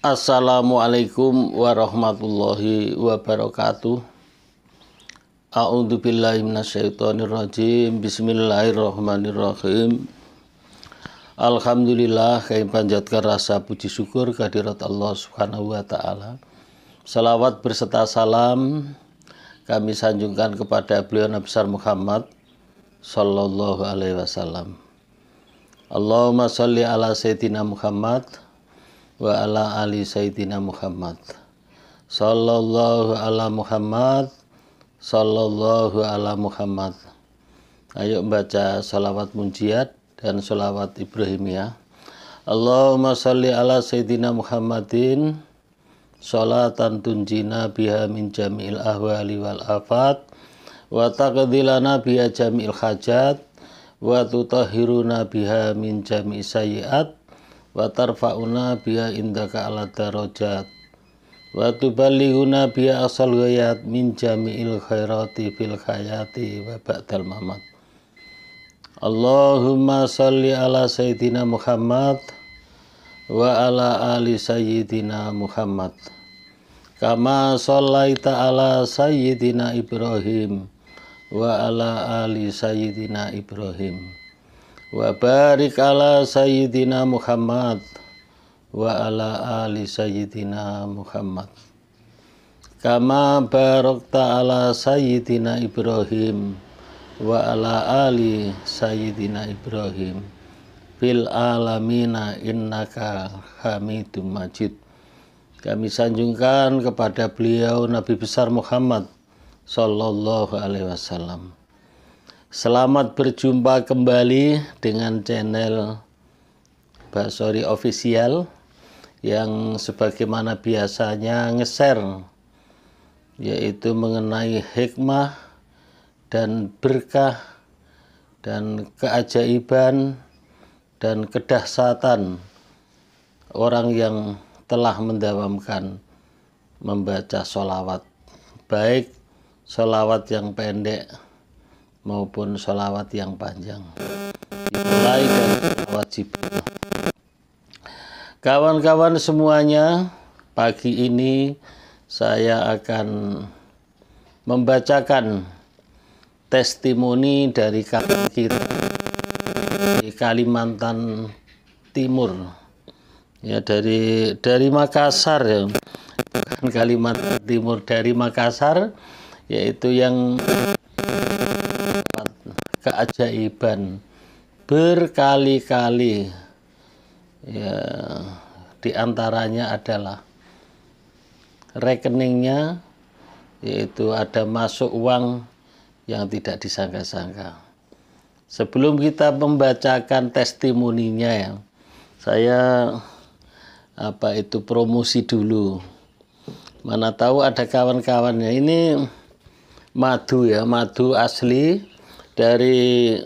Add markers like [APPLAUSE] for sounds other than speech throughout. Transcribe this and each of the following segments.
Assalamualaikum warahmatullahi wabarakatuh. A'udzu billahi minasyaitonir rajim. Bismillahirrahmanirrahim. Alhamdulillah kami panjatkan rasa puji syukur kehadirat Allah Subhanahu wa taala. Salawat berserta salam kami sanjungkan kepada beliau Nabi besar Muhammad sallallahu alaihi wasallam. Allahumma shalli ala sayyidina Muhammad wa ala ali sayyidina Muhammad sallallahu ala Muhammad sallallahu ala Muhammad ayo baca salawat munjiat dan salawat Ibrahimiyah Allahumma salli ala sayyidina Muhammadin salatan tunjina biha min jami'il ahwali wal afat wa taqdilana biha jami'il hajat wa tutahhiruna biha min jami'i sayyiat wa tarfa'una biha indaka ala darajat wa tubalighuna biha asal ghayat min jami'il khairati fil hayati wa ba'dal mamat Allahumma salli ala sayyidina Muhammad wa ala ali sayyidina Muhammad kama sallaita ala sayyidina Ibrahim wa ala ali sayyidina Ibrahim wa barik ala sayyidina Muhammad wa ala ali sayyidina Muhammad kama barakta ala sayyidina Ibrahim wa ala ali sayyidina Ibrahim fil alamina innaka hamidum majid kami sanjungkan kepada beliau Nabi besar Muhammad sallallahu alaihi wasallam Selamat berjumpa kembali dengan channel Mbak Basori Official yang sebagaimana biasanya ngeser yaitu mengenai hikmah dan berkah dan keajaiban dan kedahsatan orang yang telah mendawamkan membaca sholawat baik sholawat yang pendek maupun sholawat yang panjang dimulai dari sholawat Jibril kawan-kawan semuanya pagi ini saya akan membacakan testimoni dari kakak kita di Kalimantan Timur ya dari dari Makassar ya bukan Kalimantan Timur dari Makassar yaitu yang keajaiban berkali-kali ya diantaranya adalah rekeningnya yaitu ada masuk uang yang tidak disangka-sangka. Sebelum kita membacakan testimoninya ya, saya apa itu promosi dulu. Mana tahu ada kawan-kawannya ini madu ya, madu asli dari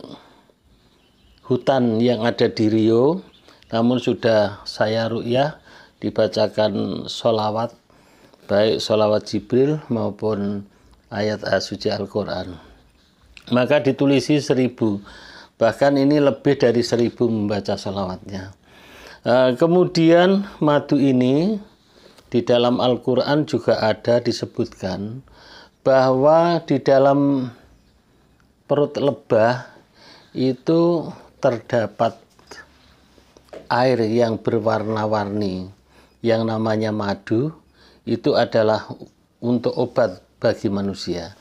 hutan yang ada di Rio namun sudah saya ru'yah dibacakan sholawat baik sholawat Jibril maupun ayat suci Al-Quran maka ditulisi seribu bahkan ini lebih dari seribu membaca sholawatnya eh, kemudian madu ini di dalam Al-Quran juga ada disebutkan bahwa di dalam perut lebah itu terdapat air yang berwarna-warni yang namanya madu itu adalah untuk obat bagi manusia.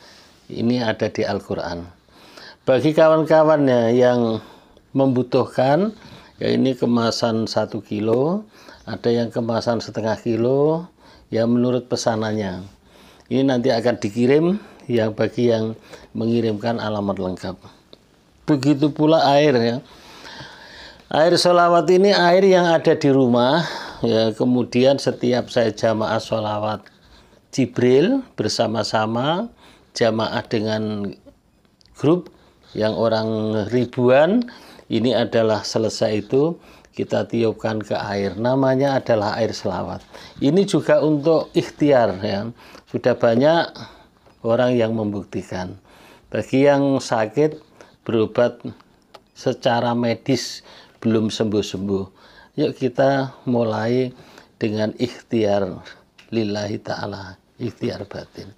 Ini ada di Al-Qur'an. Bagi kawan-kawannya yang membutuhkan ya ini kemasan 1 kilo, ada yang kemasan setengah kilo ya menurut pesanannya. Ini nanti akan dikirim yang bagi yang mengirimkan alamat lengkap. Begitu pula air ya. Air solawat ini air yang ada di rumah ya kemudian setiap saya jamaah solawat Jibril bersama-sama jamaah dengan grup yang orang ribuan ini adalah selesai itu kita tiupkan ke air namanya adalah air selawat ini juga untuk ikhtiar ya sudah banyak orang yang membuktikan. Bagi yang sakit berobat secara medis belum sembuh-sembuh. Yuk kita mulai dengan ikhtiar lillahi ta'ala, ikhtiar batin.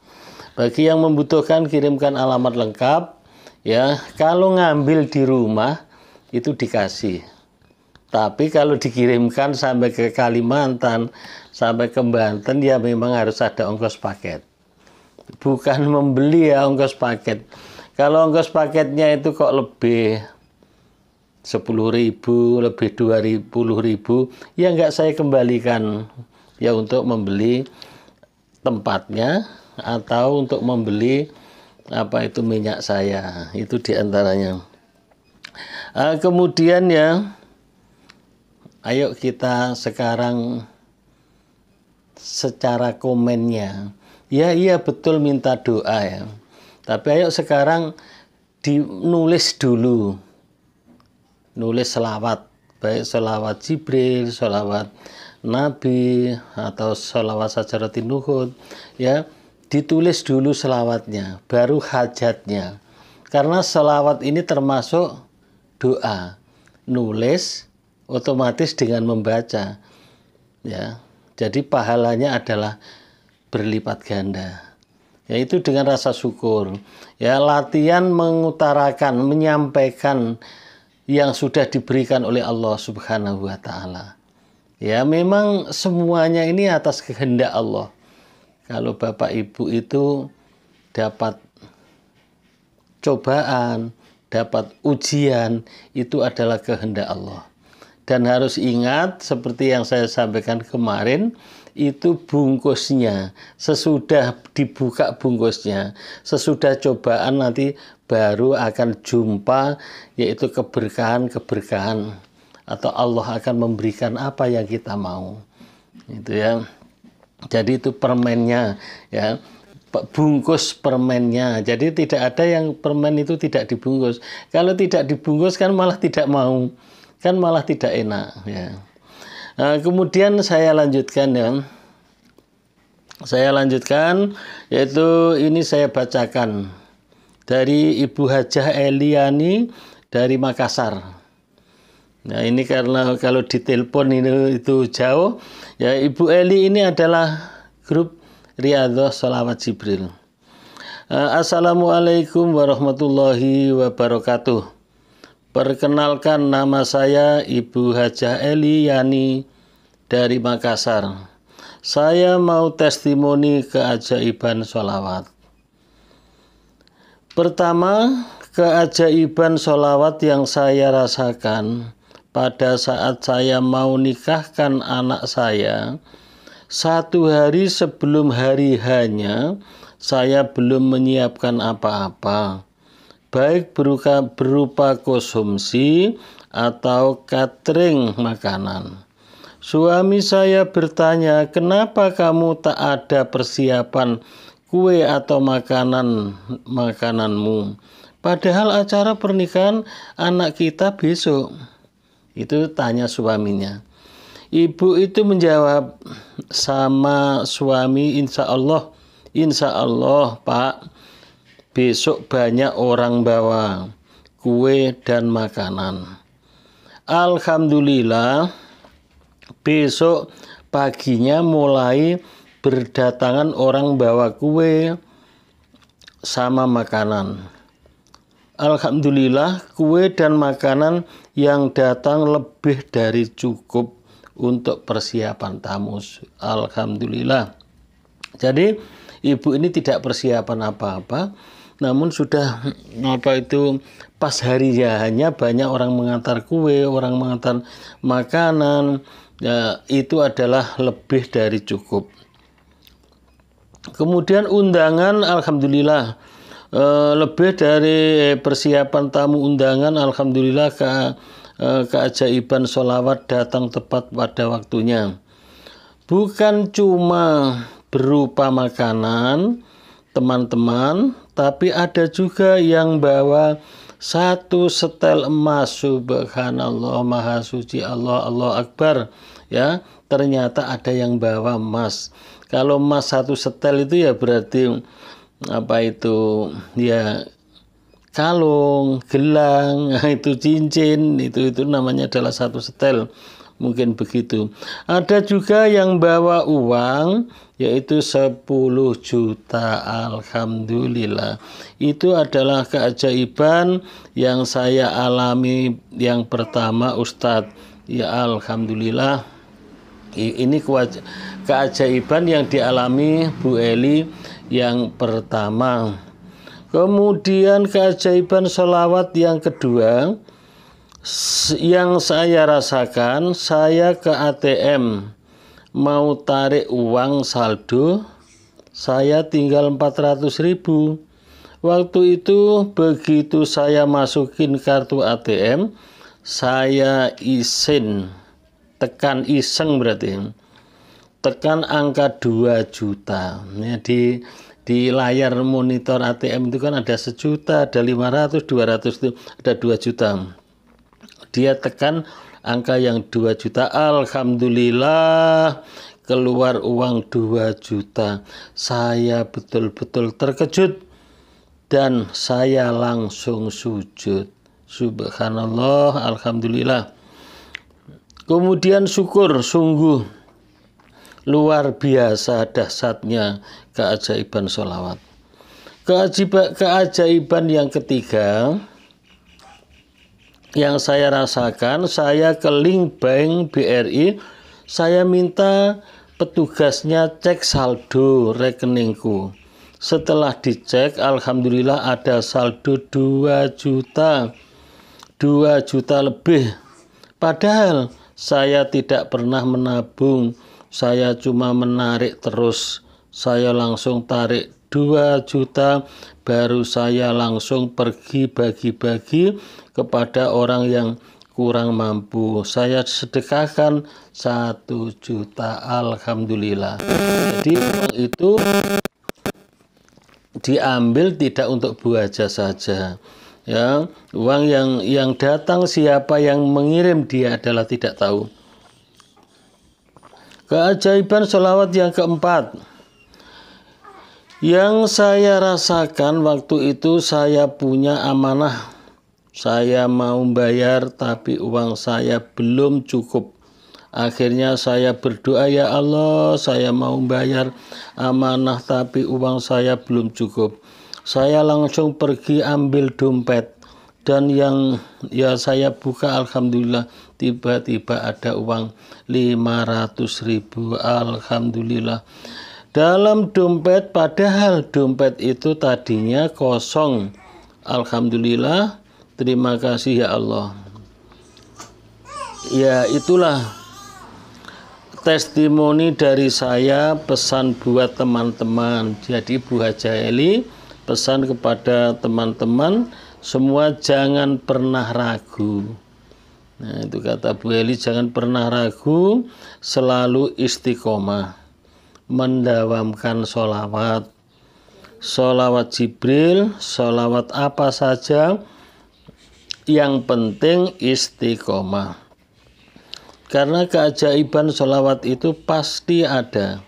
Bagi yang membutuhkan kirimkan alamat lengkap ya. Kalau ngambil di rumah itu dikasih. Tapi kalau dikirimkan sampai ke Kalimantan, sampai ke Banten ya memang harus ada ongkos paket bukan membeli ya ongkos paket. Kalau ongkos paketnya itu kok lebih 10 ribu, lebih 20 ribu, ya nggak saya kembalikan ya untuk membeli tempatnya atau untuk membeli apa itu minyak saya itu diantaranya uh, kemudian ya ayo kita sekarang secara komennya Ya iya betul minta doa ya. Tapi ayo sekarang dinulis dulu. Nulis selawat. Baik selawat Jibril, selawat Nabi, atau selawat Sajaratin Nuhud. Ya, ditulis dulu selawatnya, baru hajatnya. Karena selawat ini termasuk doa. Nulis otomatis dengan membaca. Ya. Jadi pahalanya adalah berlipat ganda yaitu dengan rasa syukur. Ya, latihan mengutarakan, menyampaikan yang sudah diberikan oleh Allah Subhanahu wa taala. Ya, memang semuanya ini atas kehendak Allah. Kalau Bapak Ibu itu dapat cobaan, dapat ujian, itu adalah kehendak Allah. Dan harus ingat seperti yang saya sampaikan kemarin, itu bungkusnya sesudah dibuka bungkusnya sesudah cobaan nanti baru akan jumpa yaitu keberkahan-keberkahan atau Allah akan memberikan apa yang kita mau itu ya jadi itu permennya ya bungkus permennya. Jadi tidak ada yang permen itu tidak dibungkus. Kalau tidak dibungkus kan malah tidak mau. Kan malah tidak enak ya. Nah, kemudian saya lanjutkan ya. Saya lanjutkan yaitu ini saya bacakan dari Ibu Hajah Eliani dari Makassar. Nah, ini karena kalau ditelepon ini itu jauh. Ya, Ibu Eli ini adalah grup Riyadhah Salawat Jibril. Eh, Assalamualaikum warahmatullahi wabarakatuh. Perkenalkan nama saya Ibu Hajah Eli Yani dari Makassar. Saya mau testimoni keajaiban sholawat. Pertama, keajaiban sholawat yang saya rasakan pada saat saya mau nikahkan anak saya, satu hari sebelum hari hanya, saya belum menyiapkan apa-apa baik berupa, berupa konsumsi atau catering makanan. Suami saya bertanya, "Kenapa kamu tak ada persiapan kue atau makanan makananmu?" Padahal acara pernikahan anak kita besok. Itu tanya suaminya. Ibu itu menjawab sama suami, "Insya Allah, insya Allah, Pak." Besok banyak orang bawa kue dan makanan. Alhamdulillah, besok paginya mulai berdatangan orang bawa kue sama makanan. Alhamdulillah, kue dan makanan yang datang lebih dari cukup untuk persiapan tamu. Alhamdulillah. Jadi, ibu ini tidak persiapan apa-apa, namun sudah hmm, apa itu pas hari ya hanya banyak orang mengantar kue orang mengantar makanan ya, itu adalah lebih dari cukup kemudian undangan alhamdulillah e, lebih dari persiapan tamu undangan alhamdulillah ke eh, keajaiban solawat datang tepat pada waktunya. Bukan cuma berupa makanan, teman-teman, tapi ada juga yang bawa satu setel emas subhanallah maha suci Allah Allah akbar ya ternyata ada yang bawa emas kalau emas satu setel itu ya berarti apa itu ya kalung gelang [LAUGHS] itu cincin itu itu namanya adalah satu setel mungkin begitu. Ada juga yang bawa uang yaitu 10 juta alhamdulillah. Itu adalah keajaiban yang saya alami yang pertama Ustadz. Ya alhamdulillah ini keajaiban yang dialami Bu Eli yang pertama. Kemudian keajaiban selawat yang kedua yang saya rasakan saya ke ATM mau tarik uang saldo saya tinggal 400 ribu waktu itu begitu saya masukin kartu ATM saya isin tekan iseng berarti tekan angka 2 juta ya, di di layar monitor ATM itu kan ada sejuta ada 500 200 itu ada 2 juta dia tekan angka yang 2 juta Alhamdulillah keluar uang 2 juta saya betul-betul terkejut dan saya langsung sujud Subhanallah Alhamdulillah kemudian syukur sungguh luar biasa dahsyatnya keajaiban sholawat Keajiba, keajaiban yang ketiga yang saya rasakan, saya ke link bank BRI, saya minta petugasnya cek saldo rekeningku. Setelah dicek, alhamdulillah ada saldo 2 juta. 2 juta lebih. Padahal saya tidak pernah menabung, saya cuma menarik terus. Saya langsung tarik 2 juta baru saya langsung pergi bagi-bagi kepada orang yang kurang mampu saya sedekahkan satu juta Alhamdulillah jadi uang itu diambil tidak untuk buaja saja ya uang yang yang datang siapa yang mengirim dia adalah tidak tahu keajaiban selawat yang keempat yang saya rasakan waktu itu saya punya amanah. Saya mau bayar tapi uang saya belum cukup. Akhirnya saya berdoa ya Allah, saya mau bayar amanah tapi uang saya belum cukup. Saya langsung pergi ambil dompet dan yang ya saya buka alhamdulillah tiba-tiba ada uang 500 ribu alhamdulillah dalam dompet padahal dompet itu tadinya kosong. Alhamdulillah, terima kasih ya Allah. Ya itulah testimoni dari saya pesan buat teman-teman. Jadi Bu Haja Eli pesan kepada teman-teman semua jangan pernah ragu. Nah, itu kata Bu Eli jangan pernah ragu, selalu istiqomah mendawamkan solawat solawat Jibril solawat apa saja yang penting istiqomah karena keajaiban solawat itu pasti ada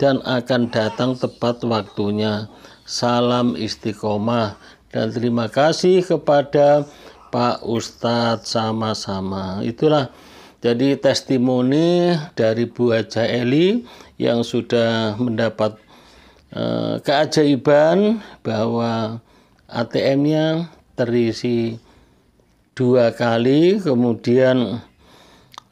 dan akan datang tepat waktunya salam istiqomah dan terima kasih kepada Pak Ustadz sama-sama itulah jadi testimoni dari Bu Haja Eli yang sudah mendapat e, keajaiban bahwa ATM-nya terisi dua kali, kemudian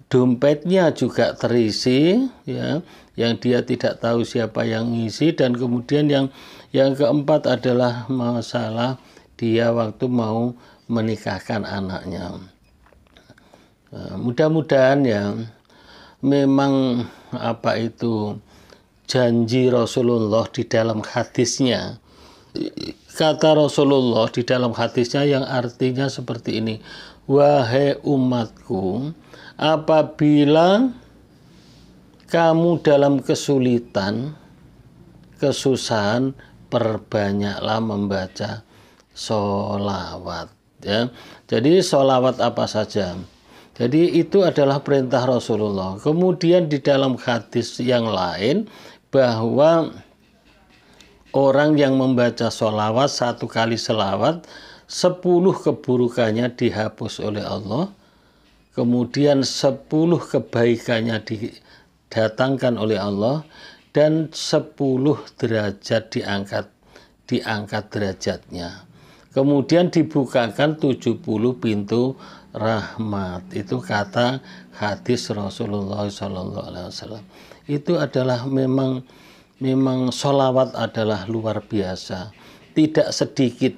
dompetnya juga terisi, ya, yang dia tidak tahu siapa yang ngisi, dan kemudian yang yang keempat adalah masalah dia waktu mau menikahkan anaknya. Eh, mudah-mudahan ya memang apa itu janji Rasulullah di dalam hadisnya kata Rasulullah di dalam hadisnya yang artinya seperti ini wahai umatku apabila kamu dalam kesulitan kesusahan perbanyaklah membaca sholawat ya jadi sholawat apa saja jadi itu adalah perintah Rasulullah. Kemudian di dalam hadis yang lain bahwa orang yang membaca sholawat satu kali selawat sepuluh keburukannya dihapus oleh Allah kemudian sepuluh kebaikannya didatangkan oleh Allah dan sepuluh derajat diangkat diangkat derajatnya kemudian dibukakan tujuh puluh pintu rahmat itu kata hadis Rasulullah Shallallahu Alaihi Wasallam itu adalah memang memang solawat adalah luar biasa tidak sedikit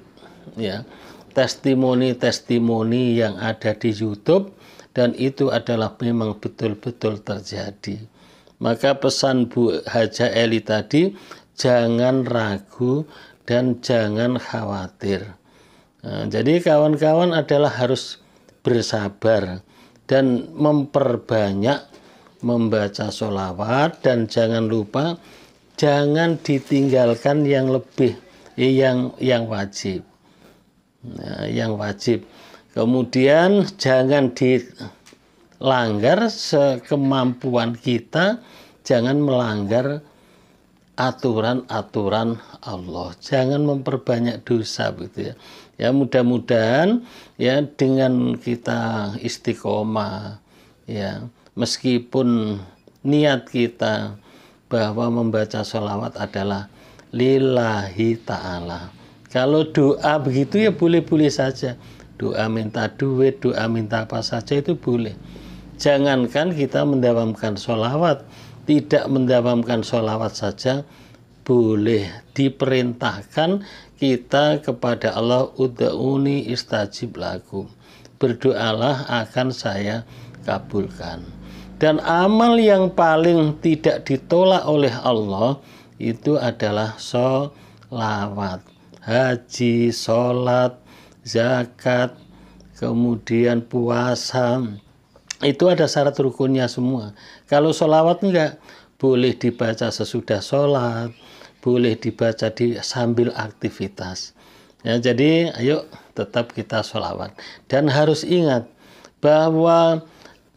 ya testimoni-testimoni yang ada di YouTube dan itu adalah memang betul-betul terjadi maka pesan Bu Haja Eli tadi jangan ragu dan jangan khawatir. Nah, jadi kawan-kawan adalah harus bersabar dan memperbanyak membaca sholawat dan jangan lupa jangan ditinggalkan yang lebih eh, yang yang wajib nah, yang wajib kemudian jangan dilanggar sekemampuan kita jangan melanggar aturan-aturan Allah. Jangan memperbanyak dosa begitu ya. Ya mudah-mudahan ya dengan kita istiqomah ya meskipun niat kita bahwa membaca sholawat adalah lillahi ta'ala kalau doa begitu ya boleh-boleh saja doa minta duit, doa minta apa saja itu boleh jangankan kita mendawamkan sholawat tidak mendamamkan sholawat saja boleh diperintahkan kita kepada Allah udhuni istajib lagu berdoalah akan saya kabulkan dan amal yang paling tidak ditolak oleh Allah itu adalah sholawat haji, sholat, zakat kemudian puasa itu ada syarat rukunnya semua. Kalau sholawat enggak, boleh dibaca sesudah sholat, boleh dibaca di sambil aktivitas. Ya, jadi ayo tetap kita sholawat. Dan harus ingat bahwa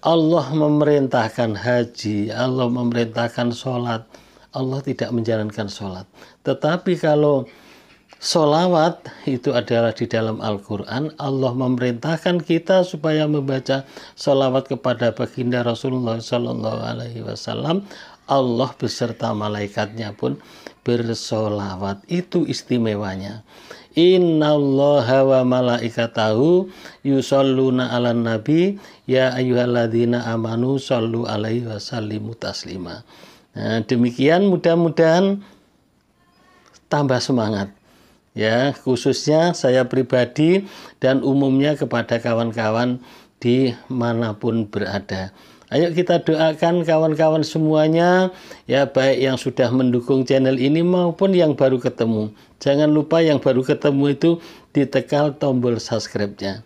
Allah memerintahkan haji, Allah memerintahkan sholat, Allah tidak menjalankan sholat. Tetapi kalau Solawat itu adalah di dalam Al-Quran Allah memerintahkan kita supaya membaca solawat kepada baginda Rasulullah Sallallahu Alaihi Wasallam Allah beserta malaikatnya pun bersolawat itu istimewanya Inna Allah wa malaikatahu yusalluna ala nabi ya ayuhaladina amanu sallu alaihi wa taslima nah, demikian mudah-mudahan tambah semangat ya khususnya saya pribadi dan umumnya kepada kawan-kawan di manapun berada. Ayo kita doakan kawan-kawan semuanya ya baik yang sudah mendukung channel ini maupun yang baru ketemu. Jangan lupa yang baru ketemu itu ditekan tombol subscribe-nya.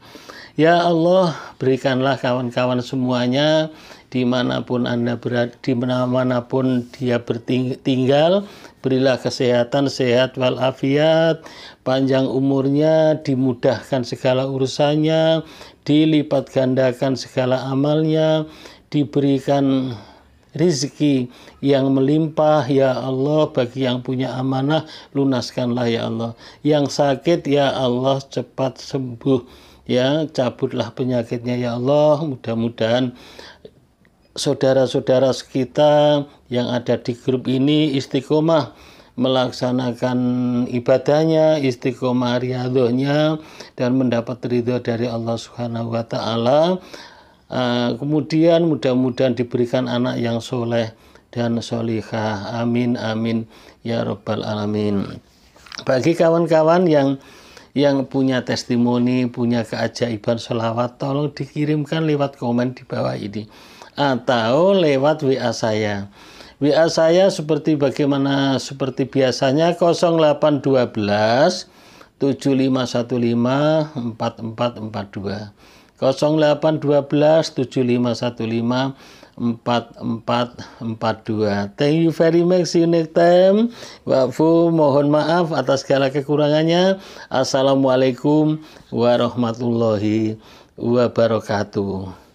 Ya Allah, berikanlah kawan-kawan semuanya dimanapun Anda berada, dimanapun dia bertinggal, berilah kesehatan, sehat walafiat, panjang umurnya, dimudahkan segala urusannya, dilipat gandakan segala amalnya, diberikan rizki yang melimpah ya Allah bagi yang punya amanah lunaskanlah ya Allah yang sakit ya Allah cepat sembuh ya cabutlah penyakitnya ya Allah mudah-mudahan saudara-saudara kita yang ada di grup ini istiqomah melaksanakan ibadahnya, istiqomah riadohnya, dan mendapat ridho dari Allah Subhanahu wa taala. Ah, kemudian mudah-mudahan diberikan anak yang soleh dan solihah. Amin amin ya rabbal alamin. Bagi kawan-kawan yang yang punya testimoni, punya keajaiban sholawat tolong dikirimkan lewat komen di bawah ini atau lewat WA saya. WA saya seperti bagaimana seperti biasanya 0812 7515 4442 0812 7515 4442 Thank you very much you next time Wafu mohon maaf atas segala kekurangannya Assalamualaikum warahmatullahi wabarakatuh